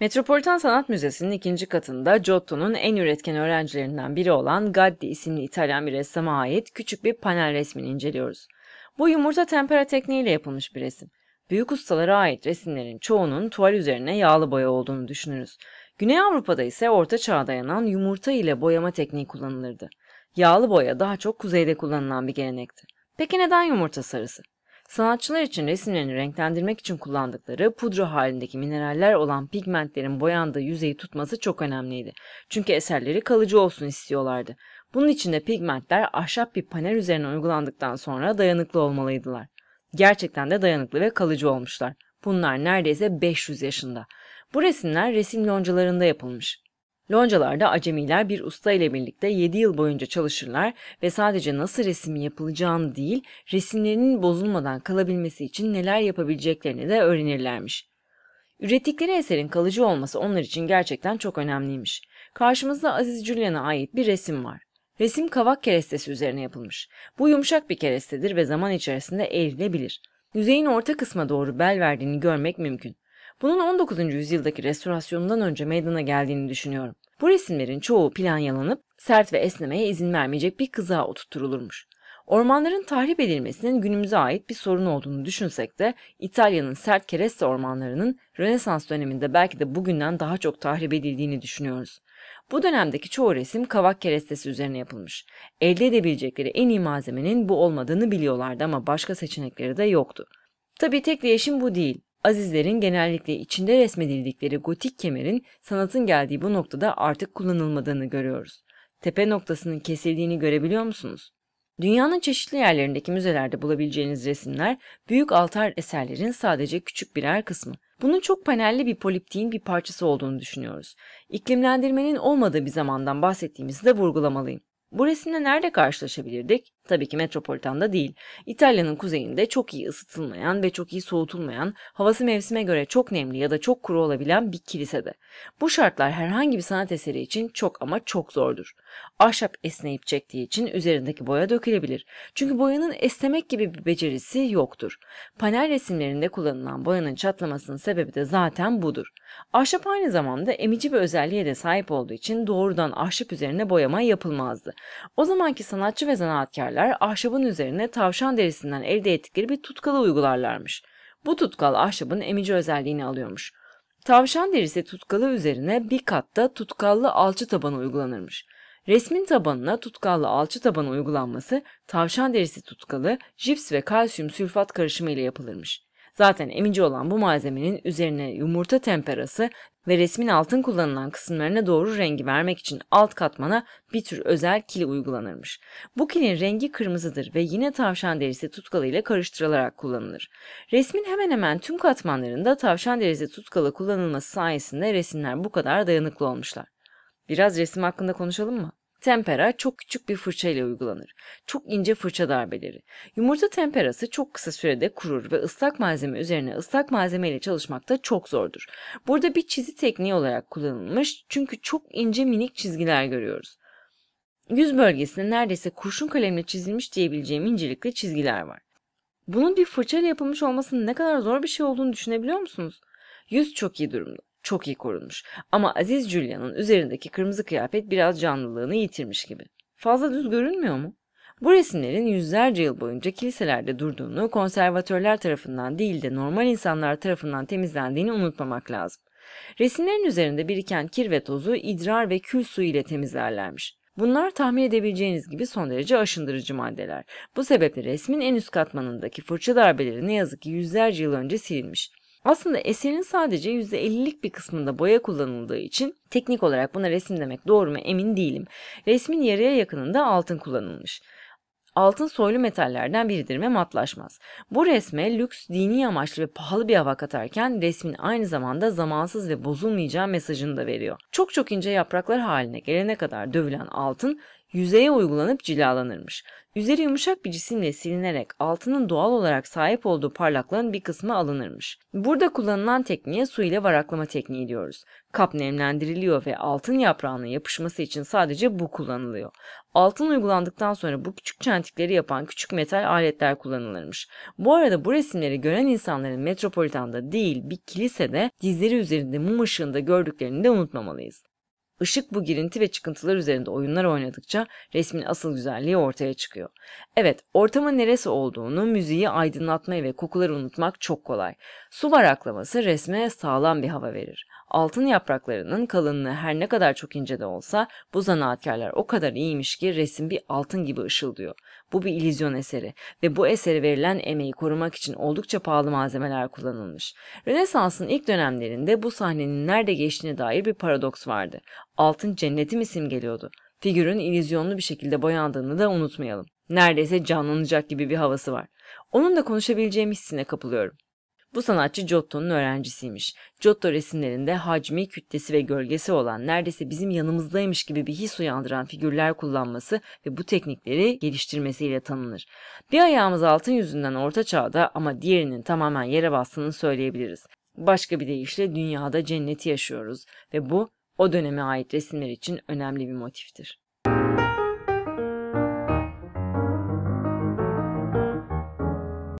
Metropolitan Sanat Müzesi'nin ikinci katında Giotto'nun en üretken öğrencilerinden biri olan Gaddi isimli İtalyan bir ressama ait küçük bir panel resmini inceliyoruz. Bu yumurta tempera tekniğiyle yapılmış bir resim. Büyük ustalara ait resimlerin çoğunun tuval üzerine yağlı boya olduğunu düşünürüz. Güney Avrupa'da ise orta çağa dayanan yumurta ile boyama tekniği kullanılırdı. Yağlı boya daha çok kuzeyde kullanılan bir gelenekti. Peki neden yumurta sarısı? Sanatçılar için resimlerini renklendirmek için kullandıkları pudra halindeki mineraller olan pigmentlerin boyandığı yüzeyi tutması çok önemliydi. Çünkü eserleri kalıcı olsun istiyorlardı. Bunun için de pigmentler ahşap bir panel üzerine uygulandıktan sonra dayanıklı olmalıydılar. Gerçekten de dayanıklı ve kalıcı olmuşlar. Bunlar neredeyse 500 yaşında. Bu resimler resim loncalarında yapılmış. Loncalarda acemiler bir usta ile birlikte 7 yıl boyunca çalışırlar ve sadece nasıl resim yapılacağını değil, resimlerinin bozulmadan kalabilmesi için neler yapabileceklerini de öğrenirlermiş. Ürettikleri eserin kalıcı olması onlar için gerçekten çok önemliymiş. Karşımızda Aziz Julian'a ait bir resim var. Resim kavak kerestesi üzerine yapılmış. Bu yumuşak bir kerestedir ve zaman içerisinde eğrilebilir. Yüzeyin orta kısma doğru bel verdiğini görmek mümkün. Bunun 19. yüzyıldaki restorasyonundan önce meydana geldiğini düşünüyorum. Bu resimlerin çoğu plan yalanıp sert ve esnemeye izin vermeyecek bir kızağa oturtulurmuş. Ormanların tahrip edilmesinin günümüze ait bir sorun olduğunu düşünsek de İtalya'nın sert kereste ormanlarının Rönesans döneminde belki de bugünden daha çok tahrip edildiğini düşünüyoruz. Bu dönemdeki çoğu resim kavak kerestesi üzerine yapılmış. Elde edebilecekleri en iyi malzemenin bu olmadığını biliyorlardı ama başka seçenekleri de yoktu. Tabii tek değişim bu değil. Azizlerin genellikle içinde resmedildikleri gotik kemerin sanatın geldiği bu noktada artık kullanılmadığını görüyoruz. Tepe noktasının kesildiğini görebiliyor musunuz? Dünyanın çeşitli yerlerindeki müzelerde bulabileceğiniz resimler büyük altar eserlerin sadece küçük birer kısmı. Bunun çok panelli bir poliptiğin bir parçası olduğunu düşünüyoruz. İklimlendirmenin olmadığı bir zamandan bahsettiğimizi de vurgulamalıyım. Bu resimde nerede karşılaşabilirdik? Tabii ki metropolitanda değil. İtalya'nın kuzeyinde çok iyi ısıtılmayan ve çok iyi soğutulmayan, havası mevsime göre çok nemli ya da çok kuru olabilen bir kilisede. Bu şartlar herhangi bir sanat eseri için çok ama çok zordur. Ahşap esneyip çektiği için üzerindeki boya dökülebilir. Çünkü boyanın esnemek gibi bir becerisi yoktur. Panel resimlerinde kullanılan boyanın çatlamasının sebebi de zaten budur. Ahşap aynı zamanda emici bir özelliğe de sahip olduğu için doğrudan ahşap üzerine boyama yapılmazdı. O zamanki sanatçı ve zanaatkarlar ahşabın üzerine tavşan derisinden elde ettikleri bir tutkalı uygularlarmış. Bu tutkal ahşabın emici özelliğini alıyormuş. Tavşan derisi tutkalı üzerine bir katta tutkallı alçı tabanı uygulanırmış. Resmin tabanına tutkallı alçı tabanı uygulanması tavşan derisi tutkalı, jips ve kalsiyum sülfat karışımı ile yapılırmış. Zaten emici olan bu malzemenin üzerine yumurta temperası ve resmin altın kullanılan kısımlarına doğru rengi vermek için alt katmana bir tür özel kil uygulanırmış. Bu kilin rengi kırmızıdır ve yine tavşan derisi tutkalı ile karıştırılarak kullanılır. Resmin hemen hemen tüm katmanlarında tavşan derisi tutkalı kullanılması sayesinde resimler bu kadar dayanıklı olmuşlar. Biraz resim hakkında konuşalım mı? Tempera çok küçük bir fırça ile uygulanır. Çok ince fırça darbeleri. Yumurta temperası çok kısa sürede kurur ve ıslak malzeme üzerine ıslak malzeme ile da çok zordur. Burada bir çizi tekniği olarak kullanılmış çünkü çok ince minik çizgiler görüyoruz. Yüz bölgesinde neredeyse kurşun kalemle çizilmiş diyebileceğim incelikli çizgiler var. Bunun bir fırça ile yapılmış olmasının ne kadar zor bir şey olduğunu düşünebiliyor musunuz? Yüz çok iyi durumda çok iyi korunmuş ama Aziz Julia'nın üzerindeki kırmızı kıyafet biraz canlılığını yitirmiş gibi. Fazla düz görünmüyor mu? Bu resimlerin yüzlerce yıl boyunca kiliselerde durduğunu, konservatörler tarafından değil de normal insanlar tarafından temizlendiğini unutmamak lazım. Resimlerin üzerinde biriken kir ve tozu idrar ve kül suyu ile temizlerlermiş. Bunlar tahmin edebileceğiniz gibi son derece aşındırıcı maddeler. Bu sebeple resmin en üst katmanındaki fırça darbeleri ne yazık ki yüzlerce yıl önce silinmiş. Aslında eserin sadece %50'lik bir kısmında boya kullanıldığı için teknik olarak buna resim demek doğru mu emin değilim. Resmin yarıya yakınında altın kullanılmış. Altın soylu metallerden biridir ve matlaşmaz. Bu resme lüks, dini amaçlı ve pahalı bir hava katarken resmin aynı zamanda zamansız ve bozulmayacağı mesajını da veriyor. Çok çok ince yapraklar haline gelene kadar dövülen altın yüzeye uygulanıp cilalanırmış. Üzeri yumuşak bir cisimle silinerek altının doğal olarak sahip olduğu parlaklığın bir kısmı alınırmış. Burada kullanılan tekniğe su ile varaklama tekniği diyoruz. Kap nemlendiriliyor ve altın yaprağının yapışması için sadece bu kullanılıyor. Altın uygulandıktan sonra bu küçük çentikleri yapan küçük metal aletler kullanılırmış. Bu arada bu resimleri gören insanların metropolitanda değil bir kilisede dizleri üzerinde mum ışığında gördüklerini de unutmamalıyız. Işık bu girinti ve çıkıntılar üzerinde oyunlar oynadıkça resmin asıl güzelliği ortaya çıkıyor. Evet, ortamın neresi olduğunu, müziği aydınlatmayı ve kokuları unutmak çok kolay. Su varaklaması resme sağlam bir hava verir. Altın yapraklarının kalınlığı her ne kadar çok ince de olsa bu zanaatkarlar o kadar iyiymiş ki resim bir altın gibi ışıldıyor. Bu bir ilizyon eseri ve bu esere verilen emeği korumak için oldukça pahalı malzemeler kullanılmış. Rönesans'ın ilk dönemlerinde bu sahnenin nerede geçtiğine dair bir paradoks vardı. Altın cenneti mi simgeliyordu? Figürün ilizyonlu bir şekilde boyandığını da unutmayalım. Neredeyse canlanacak gibi bir havası var. Onun da konuşabileceğim hissine kapılıyorum. Bu sanatçı Giotto'nun öğrencisiymiş. Giotto resimlerinde hacmi, kütlesi ve gölgesi olan neredeyse bizim yanımızdaymış gibi bir his uyandıran figürler kullanması ve bu teknikleri geliştirmesiyle tanınır. Bir ayağımız altın yüzünden orta çağda ama diğerinin tamamen yere bastığını söyleyebiliriz. Başka bir deyişle dünyada cenneti yaşıyoruz ve bu o döneme ait resimler için önemli bir motiftir.